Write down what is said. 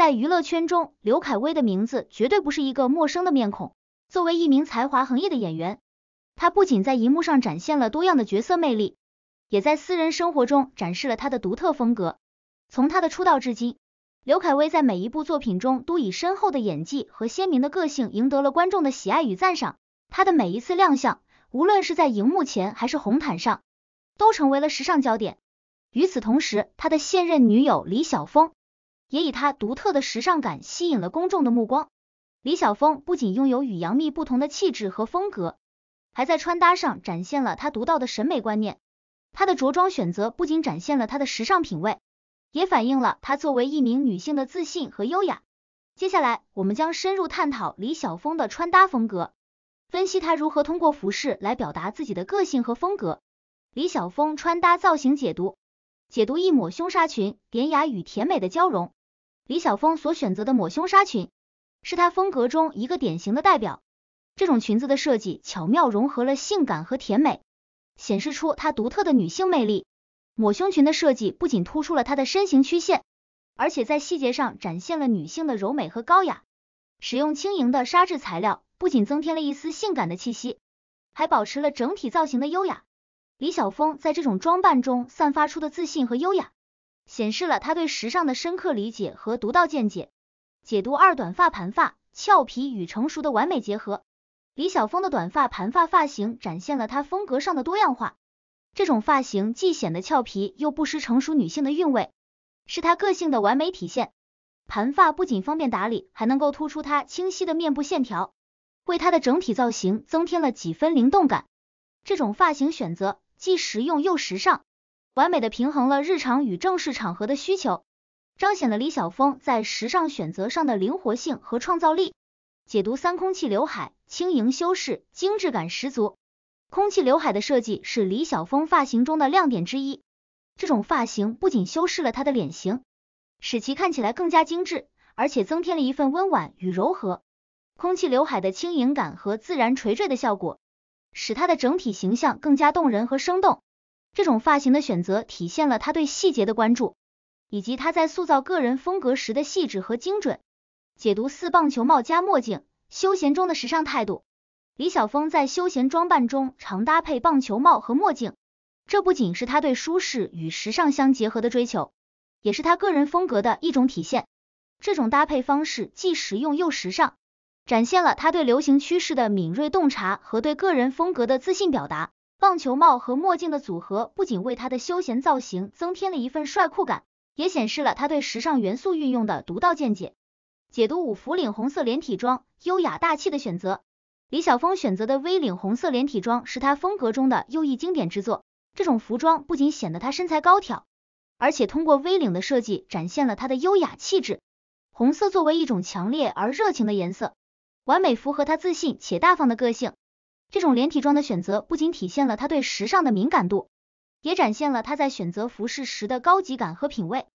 在娱乐圈中，刘恺威的名字绝对不是一个陌生的面孔。作为一名才华横溢的演员，他不仅在荧幕上展现了多样的角色魅力，也在私人生活中展示了他的独特风格。从他的出道至今，刘恺威在每一部作品中都以深厚的演技和鲜明的个性赢得了观众的喜爱与赞赏。他的每一次亮相，无论是在荧幕前还是红毯上，都成为了时尚焦点。与此同时，他的现任女友李晓峰。也以他独特的时尚感吸引了公众的目光。李晓峰不仅拥有与杨幂不同的气质和风格，还在穿搭上展现了他独到的审美观念。他的着装选择不仅展现了他的时尚品味，也反映了他作为一名女性的自信和优雅。接下来，我们将深入探讨李晓峰的穿搭风格，分析他如何通过服饰来表达自己的个性和风格。李晓峰穿搭造型解读：解读一抹胸纱裙，典雅与甜美的交融。李晓峰所选择的抹胸纱裙，是他风格中一个典型的代表。这种裙子的设计巧妙融合了性感和甜美，显示出她独特的女性魅力。抹胸裙的设计不仅突出了她的身形曲线，而且在细节上展现了女性的柔美和高雅。使用轻盈的纱质材料，不仅增添了一丝性感的气息，还保持了整体造型的优雅。李晓峰在这种装扮中散发出的自信和优雅。显示了他对时尚的深刻理解和独到见解。解读二：短发盘发，俏皮与成熟的完美结合。李晓峰的短发盘发发型展现了他风格上的多样化。这种发型既显得俏皮，又不失成熟女性的韵味，是他个性的完美体现。盘发不仅方便打理，还能够突出他清晰的面部线条，为他的整体造型增添了几分灵动感。这种发型选择既实用又时尚。完美的平衡了日常与正式场合的需求，彰显了李晓峰在时尚选择上的灵活性和创造力。解读三空气刘海，轻盈修饰，精致感十足。空气刘海的设计是李晓峰发型中的亮点之一。这种发型不仅修饰了他的脸型，使其看起来更加精致，而且增添了一份温婉与柔和。空气刘海的轻盈感和自然垂坠的效果，使他的整体形象更加动人和生动。这种发型的选择体现了他对细节的关注，以及他在塑造个人风格时的细致和精准。解读四棒球帽加墨镜，休闲中的时尚态度。李晓峰在休闲装扮中常搭配棒球帽和墨镜，这不仅是他对舒适与时尚相结合的追求，也是他个人风格的一种体现。这种搭配方式既实用又时尚，展现了他对流行趋势的敏锐洞察和对个人风格的自信表达。棒球帽和墨镜的组合不仅为他的休闲造型增添了一份帅酷感，也显示了他对时尚元素运用的独到见解。解读五福领红色连体装，优雅大气的选择。李晓峰选择的 V 领红色连体装是他风格中的又一经典之作。这种服装不仅显得他身材高挑，而且通过 V 领的设计展现了他的优雅气质。红色作为一种强烈而热情的颜色，完美符合他自信且大方的个性。这种连体装的选择，不仅体现了他对时尚的敏感度，也展现了他在选择服饰时的高级感和品味。